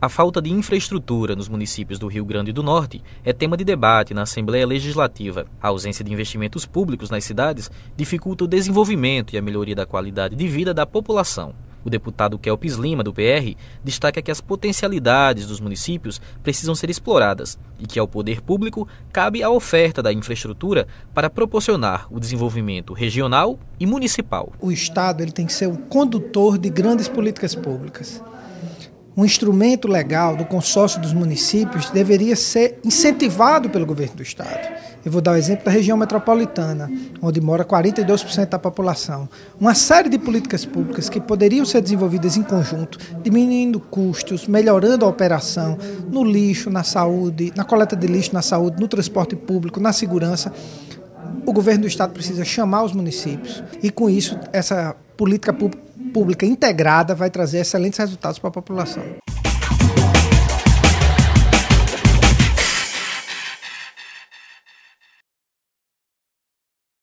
A falta de infraestrutura nos municípios do Rio Grande do Norte é tema de debate na Assembleia Legislativa. A ausência de investimentos públicos nas cidades dificulta o desenvolvimento e a melhoria da qualidade de vida da população. O deputado Kelpis Lima, do PR, destaca que as potencialidades dos municípios precisam ser exploradas e que ao poder público cabe a oferta da infraestrutura para proporcionar o desenvolvimento regional e municipal. O Estado ele tem que ser o condutor de grandes políticas públicas um instrumento legal do consórcio dos municípios deveria ser incentivado pelo governo do Estado. Eu vou dar o um exemplo da região metropolitana, onde mora 42% da população. Uma série de políticas públicas que poderiam ser desenvolvidas em conjunto, diminuindo custos, melhorando a operação no lixo, na saúde, na coleta de lixo, na saúde, no transporte público, na segurança. O governo do Estado precisa chamar os municípios e, com isso, essa política pública pública integrada vai trazer excelentes resultados para a população.